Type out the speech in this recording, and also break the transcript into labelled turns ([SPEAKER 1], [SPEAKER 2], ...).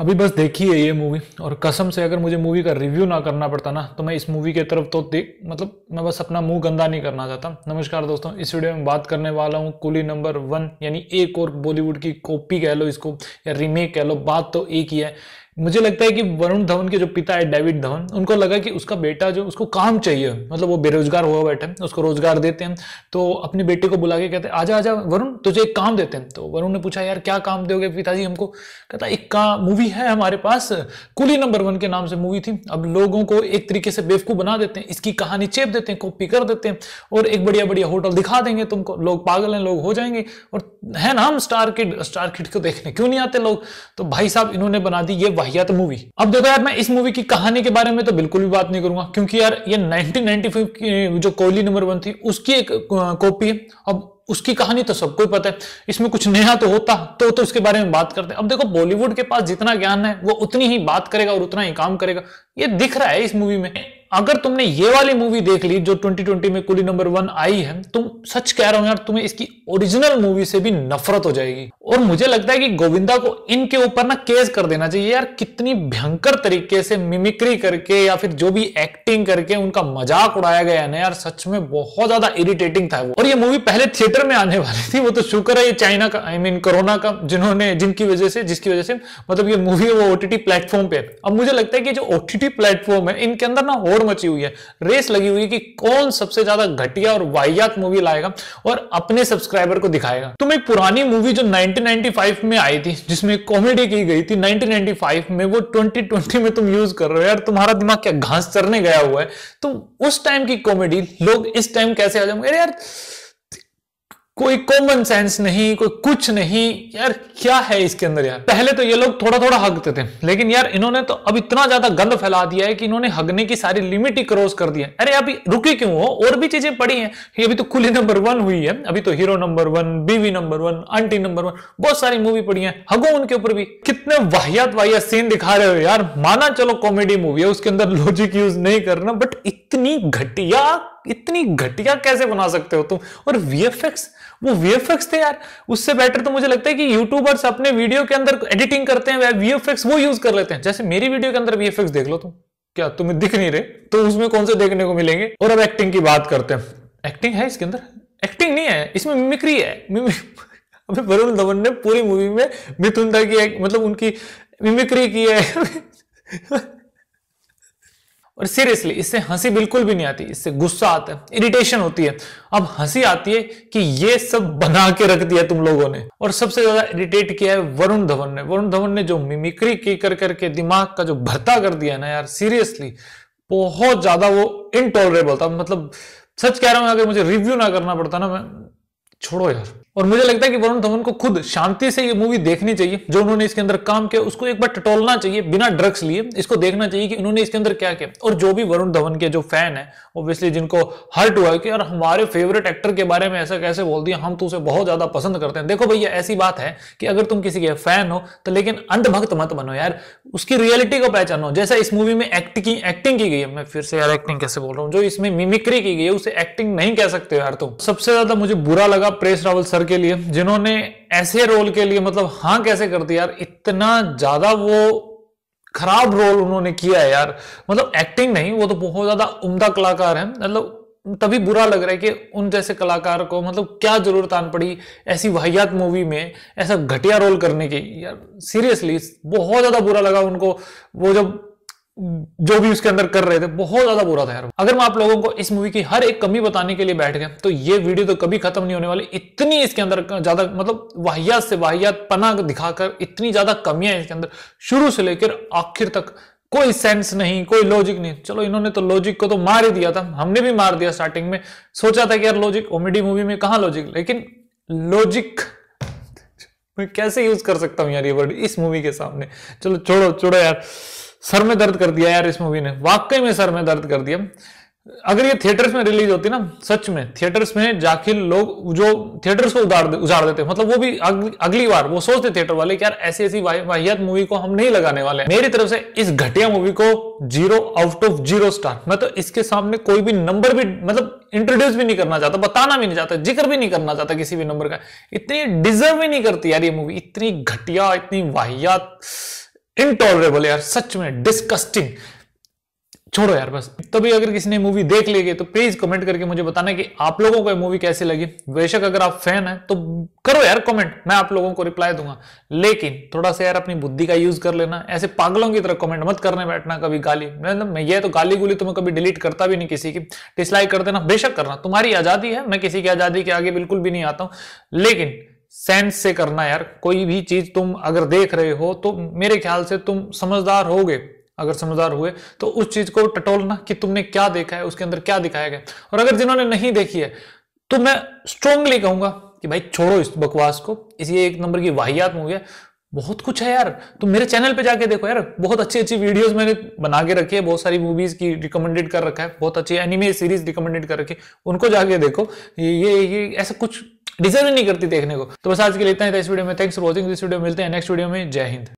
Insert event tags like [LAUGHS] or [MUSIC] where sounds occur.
[SPEAKER 1] अभी बस देखी है ये मूवी और कसम से अगर मुझे मूवी का रिव्यू ना करना पड़ता ना तो मैं इस मूवी के तरफ तो देख मतलब मैं बस अपना मुंह गंदा नहीं करना चाहता नमस्कार दोस्तों इस वीडियो में बात करने वाला हूँ कुली नंबर वन यानी एक और बॉलीवुड की कॉपी कह लो इसको या रीमेक कह लो बात तो एक ही है मुझे लगता है कि वरुण धवन के जो पिता है डेविड धवन उनको लगा कि उसका बेटा जो उसको काम चाहिए मतलब वो बेरोजगार हुआ बैठे उसको रोजगार देते हैं तो अपने बेटे को बुला के कहते हैं आजा आजा वरुण तुझे एक काम देते हैं तो वरुण ने पूछा यार क्या काम दोगे पिताजी हमको कहता एक का मूवी है हमारे पास कुली नंबर वन के नाम से मूवी थी अब लोगों को एक तरीके से बेवकूफ़ बना देते हैं इसकी कहानी चेप देते हैं कॉपी कर देते हैं और एक बढ़िया बढ़िया होटल दिखा देंगे तुमको लोग पागल हैं लोग हो जाएंगे और है ना हम स्टार किड स्टार किड को देखने क्यों नहीं आते लोग तो भाई साहब इन्होंने बना दी ये वाहियात मूवी अब देखो यार मैं इस मूवी की कहानी के बारे में तो बिल्कुल भी बात नहीं करूंगा क्योंकि यार ये 1995 की जो कोहली नंबर वन थी उसकी एक कॉपी है अब उसकी कहानी तो सबको ही पता है इसमें कुछ नया तो होता तो तो उसके बारे में बात करते हैं अब देखो बॉलीवुड के पास जितना ज्ञान है वो उतनी ही बात करेगा और उतना ही काम करेगा ये दिख रहा है इस मूवी में अगर तुमने ये वाली मूवी देख ली जो 2020 में कुली नंबर वन आई है तुम सच कह रहे हो यार तुम्हें इसकी ओरिजिनल मूवी से भी नफरत हो जाएगी और मुझे लगता है कि गोविंदा को इनके ऊपर ना केस कर देना चाहिए यार कितनी भयंकर तरीके से मिमिक्री करके या फिर जो भी एक्टिंग करके उनका मजाक उड़ाया गया है ना यार सच में बहुत ज्यादा इरिटेटिंग था वो और ये मूवी पहले थिएटर में आने वाली थी वो तो शुक्र है ये चाइना का आई मीन कोरोना का जिन्होंने जिनकी वजह से जिसकी वजह से मतलब ये मूवी है वो ओटीटी प्लेटफॉर्म पे अब मुझे लगता है कि जो ओटीटी प्लेटफॉर्म है इनके अंदर ना होड़ मची हुई है रेस लगी हुई है कि कौन सबसे ज्यादा घटिया और वाहियात मूवी लाएगा और अपने सब्सक्राइबर को दिखाएगा तुम एक पुरानी मूवी जो 1995 में आई थी जिसमें कॉमेडी की गई थी 1995 में वो 2020 में तुम यूज कर रहे हो यार तुम्हारा दिमाग क्या घास चरने गया हुआ है तुम तो उस टाइम की कॉमेडी लोग इस टाइम कैसे आ जाऊंगे अरे यार कोई कॉमन सेंस नहीं कोई कुछ नहीं यार क्या है इसके अंदर यार पहले तो ये लोग थोड़ा थोड़ा हगते थे लेकिन यार इन्होंने तो अब इतना ज्यादा गंद फैला दिया है कि इन्होंने हगने की सारी लिमिट ही क्रॉस कर दिया अरे अभी रुके क्यों हो और भी चीजें पड़ी हैं ये अभी तो कुली नंबर वन हुई है अभी तो हीरो नंबर वन बीवी number one aunty number one बहुत सारी मूवी पड़ी है हगो उनके ऊपर भी कितने वाहियात वाहियात सीन दिखा रहे हो यार माना चलो कॉमेडी मूवी है उसके अंदर लॉजिक यूज नहीं करना बट इतनी घटिया इतनी घटिया कैसे बना सकते हो तुम और VFX, वो VFX थे यार उससे बेटर तो मुझे लगता है कि यूट्यूबर्स अपने वीडियो के अंदर एडिटिंग करते हैं VFX वो यूज कर लेते हैं जैसे मेरी वीडियो के अंदर VFX देख लो तुम क्या तुम्हें दिख नहीं रहे तो उसमें कौन से देखने को मिलेंगे और अब एक्टिंग की बात करते हैं एक्टिंग है इसके अंदर एक्टिंग नहीं है इसमें मिमिक्री है [LAUGHS] अभी वरुण धवन ने पूरी मूवी में मिथुन दा की मतलब उनकी मिमिक्री की है [LAUGHS] और सीरियसली इससे हंसी बिल्कुल भी नहीं आती इससे गुस्सा आता है इरिटेशन होती है अब हंसी आती है कि ये सब बना के रख दिया तुम लोगों ने और सबसे ज्यादा इरिटेट किया है वरुण धवन ने वरुण धवन ने जो मिमिक्री की कर करके दिमाग का जो भरता कर दिया ना यार सीरियसली बहुत ज्यादा वो इनटॉलरेबल था मतलब सच कह रहा हूं अगर मुझे रिव्यू ना करना पड़ता ना मैं छोड़ो यार और मुझे लगता है कि वरुण धवन को खुद शांति से ये मूवी देखनी चाहिए जो उन्होंने इसके अंदर काम किया उसको एक बार टटोलना चाहिए बिना ड्रग्स लिए इसको देखना चाहिए कि उन्होंने इसके अंदर क्या किया और जो भी वरुण धवन के जो फैन है ऑब्वियसली जिनको हर्ट हुआ है कि यार हमारे फेवरेट एक्टर के बारे में ऐसा कैसे बोल दिया हम तो उसे बहुत ज्यादा पसंद करते हैं देखो भैया ऐसी बात है कि अगर तुम किसी के फैन हो तो लेकिन अंधभक्त मत बनो यार उसकी रियलिटी को पहचानो जैसा इस मूवी में एक्ट की एक्टिंग की गई है मैं फिर से यार एक्टिंग कैसे बोल रहा हूँ जो इसमें मिमिक्री की गई है उसे एक्टिंग नहीं कह सकते यार तुम सबसे ज्यादा मुझे बुरा लगा प्रेस रावल सर के लिए जिन्होंने ऐसे रोल के लिए मतलब हां कैसे कर दिया यार इतना ज्यादा वो खराब रोल उन्होंने किया है यार मतलब एक्टिंग नहीं वो तो बहुत ज्यादा उम्दा कलाकार है मतलब तभी बुरा लग रहा है कि उन जैसे कलाकार को मतलब क्या जरूरत आन पड़ी ऐसी वाहियात मूवी में ऐसा घटिया रोल करने की यार सीरियसली बहुत ज़्यादा बुरा लगा उनको वो जब जो भी उसके अंदर कर रहे थे बहुत ज्यादा बुरा था यार अगर मैं आप लोगों को इस मूवी की हर एक कमी बताने के लिए बैठ गया तो ये वीडियो तो कभी खत्म नहीं होने वाली इतनी इसके अंदर ज्यादा मतलब वाहियात से वाहियात पना दिखाकर इतनी ज्यादा कमियां इसके अंदर शुरू से लेकर आखिर तक कोई सेंस नहीं कोई लॉजिक नहीं चलो इन्होंने तो लॉजिक को तो मार ही दिया था हमने भी मार दिया स्टार्टिंग में सोचा था कि यार लॉजिक कॉमेडी मूवी में कहा लॉजिक लेकिन लॉजिक मैं कैसे यूज कर सकता हूं यार ये वर्ड इस मूवी के सामने चलो छोड़ो छोड़ो यार सर में दर्द कर दिया यार इस मूवी ने वाकई में सर में दर्द कर दिया अगर ये थिएटर्स में रिलीज होती ना सच में थिएटर्स में जाके लोग जो थिएटर्स को उदार दे, उजाड़ देते मतलब वो भी अग, अगली बार वो सोचते थिएटर वाले कि यार ऐसी ऐसी वाहियात मूवी को हम नहीं लगाने वाले मेरी तरफ से इस घटिया मूवी को zero out of zero star मैं तो इसके सामने कोई भी नंबर भी मतलब इंट्रोड्यूस भी नहीं करना चाहता बताना भी नहीं चाहता जिक्र भी नहीं करना चाहता किसी भी नंबर का इतनी डिजर्व भी नहीं करती यार ये मूवी इतनी घटिया इतनी वाहियात इनटॉलरेबल यार सच में डिस्कस्टिंग छोड़ो यार बस तभी अगर किसी ने मूवी देख ली तो प्लीज कमेंट करके मुझे बताना कि आप लोगों को मूवी कैसी लगी बेशक अगर आप फैन हैं तो करो यार कमेंट मैं आप लोगों को रिप्लाई दूंगा लेकिन थोड़ा सा यार अपनी बुद्धि का यूज कर लेना ऐसे पागलों की तरह कमेंट मत करने बैठना कभी गाली मतलब मैं ये तो गाली गुली तो मैं कभी डिलीट करता भी नहीं किसी की डिसलाइक कर देना बेशक करना तुम्हारी आजादी है मैं किसी की आजादी के आगे बिल्कुल भी नहीं आता हूं लेकिन सेंस से करना यार कोई भी चीज तुम अगर देख रहे हो तो मेरे ख्याल से तुम समझदार होगे अगर समझदार हुए तो उस चीज को टटोलना कि तुमने क्या देखा है उसके अंदर क्या दिखाया गया और अगर जिन्होंने नहीं देखी है तो मैं स्ट्रोंगली कहूंगा कि भाई छोड़ो इस बकवास को इस एक नंबर की वाहियात मूवी है बहुत कुछ है यार तुम मेरे चैनल पे जाके देखो यार बहुत अच्छी अच्छी वीडियोस मैंने बना के रखी है बहुत सारी मूवीज की रिकमेंडेड कर रखा है बहुत अच्छी एनिमे सीरीज रिकमेंडेड कर रखी है उनको जाके देखो ये ये ऐसा कुछ डिजर्व नहीं करती देखने को तो बस आज के लिए इतना ही था इस वीडियो में thanks for watching this video मिलते हैं नेक्स्ट वीडियो में जय हिंद